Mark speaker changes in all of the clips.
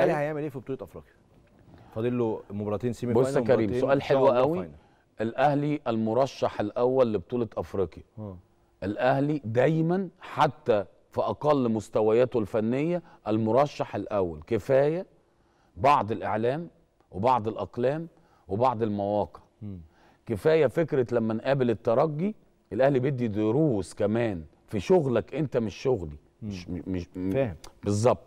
Speaker 1: الاهلي
Speaker 2: هيعمل ايه في بطوله افريقيا؟ فاضل له مباراتين سيمي بص يا كريم سؤال حلو قوي الاهلي المرشح الاول لبطوله افريقيا اه. الاهلي دايما حتى في اقل مستوياته الفنيه المرشح الاول كفايه بعض الاعلام وبعض الاقلام وبعض المواقع م. كفايه فكره لما نقابل الترجي الاهلي بيدي دروس كمان في شغلك انت مش شغلي مش مش فاهم بالظبط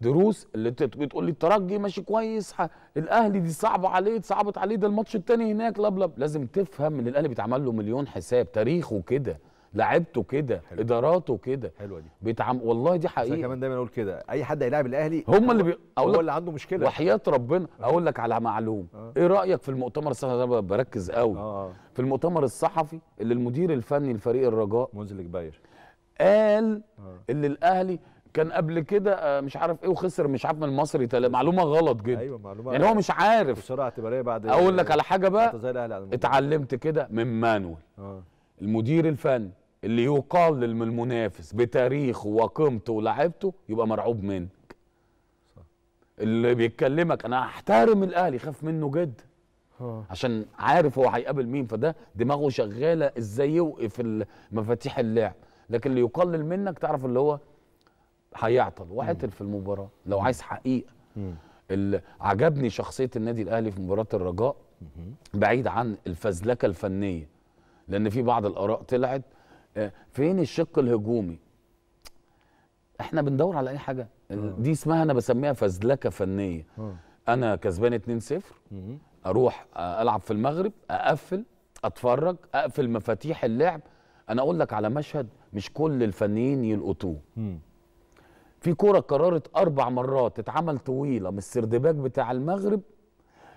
Speaker 2: دروس اللي بتقول لي الترجي ماشي كويس الاهلي دي صعبه عليه اتصعبت عليه ده الماتش الثاني هناك لبلب لازم تفهم ان الاهلي بيتعمل له مليون حساب تاريخه كده لعبته كده اداراته كده حلوه دي بيتعم والله دي حقيقه كمان دايما اقول كده اي حد هيلاعب الاهلي هم اللي بي... أقول هو اللي عنده مشكله وحياه ربنا آه. اقول لك على معلوم آه. ايه رايك في المؤتمر الصحفي انا بركز قوي آه. في المؤتمر الصحفي اللي المدير الفني لفريق الرجاء منزل الجباير قال آه. ان الاهلي كان قبل كده آه، مش عارف ايه وخسر مش عارف من المصري تل... معلومه غلط جدا ايوه معلومه يعني هو مش عارف بسرعه اعتباريه بعد اقول لك على حاجه بقى اتعلمت كده من مانويل آه. المدير الفني اللي يقال للمنافس بتاريخه وقيمته ولاعيبته يبقى مرعوب منك صح. اللي بيتكلمك انا احترم الاهلي خاف منه جدا آه. عشان عارف هو هيقابل مين فده دماغه شغاله ازاي يوقف مفاتيح اللعب لكن اللي يقلل منك تعرف اللي هو هيعطل وعطل في المباراه لو عايز حقيقه اللي عجبني شخصيه النادي الاهلي في مباراه الرجاء بعيد عن الفزلكه الفنيه لان في بعض الاراء طلعت آه، فين الشق الهجومي احنا بندور على اي حاجه آه. دي اسمها انا بسميها فزلكه فنيه آه. انا كسبان 2-0 اروح العب في المغرب اقفل اتفرج اقفل مفاتيح اللعب انا اقول لك على مشهد مش كل الفنيين يلقطوه في كوره قررت اربع مرات اتعمل طويله من السردباك بتاع المغرب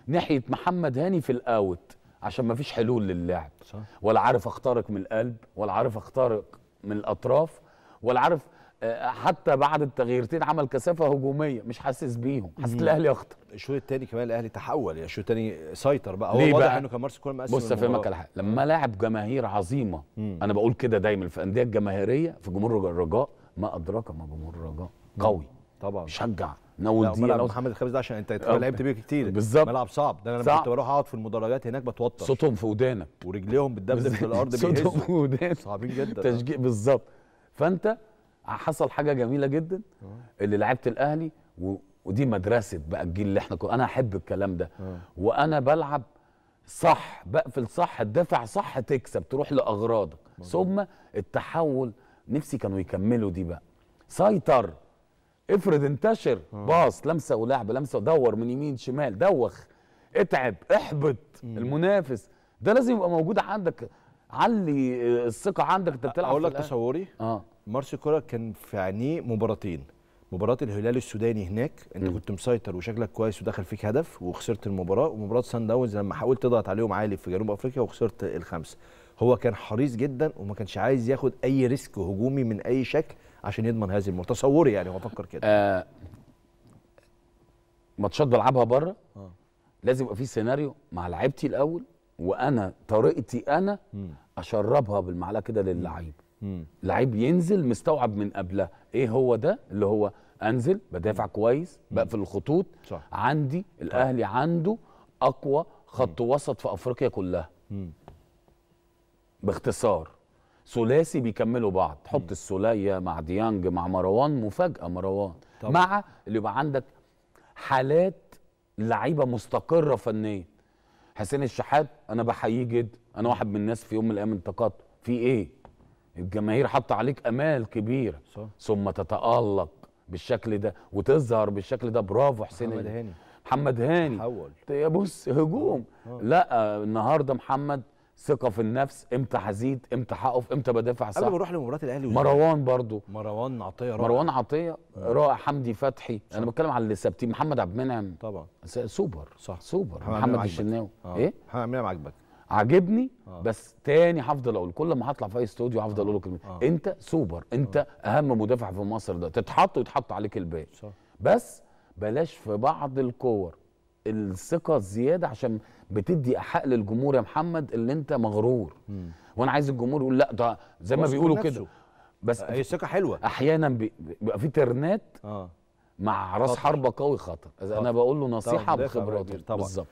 Speaker 2: ناحيه محمد هاني في الاوت عشان ما فيش حلول للعب صح. ولا عارف اخترق من القلب ولا عارف اخترق من الاطراف ولا عارف آه، حتى بعد التغييرتين عمل كثافه هجوميه مش حاسس بيهم حاسس الاهلي اخطر الشوط الثاني كمان الاهلي تحول يعني الشوط الثاني سيطر بقى هو واضح انه كان مارس كولر مقسم بص افهمك على حاجه لما لاعب جماهير عظيمه مم. انا بقول كده دايما في الانديه الجماهيريه في جمهور الرجاء ما ادراك ما جمهور الرجاء قوي طبعا شجع ناول ملعب محمد الخامس ده عشان انت لعبت بيه كتير بالظبط ملعب صعب ده انا لما كنت بروح اقعد في المدرجات هناك بتوتر صوتهم في ودانك ورجليهم بتدبدب في الارض بيهزوا صوتهم في ودانك صعبين جدا تشجيع بالظبط فانت حصل حاجه جميله جدا آه. اللي لعبت الاهلي و... ودي مدرسه بقى الجيل اللي احنا كنا انا احب الكلام ده آه. وانا بلعب صح بقفل صح تدافع صح تكسب تروح لاغراضك ثم التحول نفسي كانوا يكملوا دي بقى سيطر افرض انتشر آه. باص لمسه ولعب لمسه دور من يمين شمال دوخ اتعب احبط مم. المنافس ده لازم يبقى موجود عندك علي آه، الثقه عندك انت بتلعب اقول لك تصوري اه مارسيل كولر كان في عينيه مباراتين مباراه الهلال السوداني هناك انت كنت مسيطر وشكلك كويس ودخل فيك هدف وخسرت المباراه ومباراه سان داونز لما حاولت تضغط عليهم عالي في جنوب افريقيا وخسرت الخمسه هو كان حريص جدا وما كانش عايز ياخد اي ريسك هجومي من اي شكل عشان يضمن هذه المباراه تصوري يعني هو فكر كده آه ماتشات بلعبها بره آه. لازم يبقى في سيناريو مع لعيبتي الاول وانا طريقتي انا م. اشربها بالمعلقه كده للعيب لعيب ينزل مستوعب من قبلها ايه هو ده اللي هو انزل بدافع كويس بقفل الخطوط صح. عندي طيب. الاهلي عنده اقوى خط وسط في افريقيا كلها م. باختصار ثلاثي بيكملوا بعض حط السوليه مع ديانج مع مروان مفاجاه مروان طبعا. مع اللي يبقى عندك حالات لعيبه مستقره فنيا حسين الشحات انا بحييه جدا انا واحد من الناس في يوم من الايام انتقدته في ايه الجماهير حاطه عليك امال كبيره صح. ثم تتالق بالشكل ده وتظهر بالشكل ده برافو حسين محمد هاني محمد هاني حول بص هجوم أوه. أوه. لا النهارده محمد ثقه في النفس امتى هزيد امتى هقف امتى بدافع صح قبل ما اروح لمباراه الاهلي مروان برضو مروان عطيه رائع مروان عطيه آه. رائع حمدي فتحي صح. انا بتكلم على اللي ثابتين محمد عبد المنعم طبعا سوبر صح سوبر محمد الشناوي آه. ايه محمد عبد عاجبك عاجبني آه. بس تاني هفضل اقول كل ما هطلع في اي استوديو هفضل آه. اقول كلمه آه. انت سوبر انت آه. اهم مدافع في مصر ده تتحط ويتحط عليك الباقي بس بلاش في بعض الكور الثقه الزياده عشان بتدي احق للجمهور يا محمد اللي انت مغرور مم. وانا عايز الجمهور يقول لا ده زي ما بيقولوا كده بس هي الثقه حلوه احيانا بيبقى في ترنات آه. مع راس حربه قوي خطر. خطر انا بقول له نصيحه بخبراتي بالظبط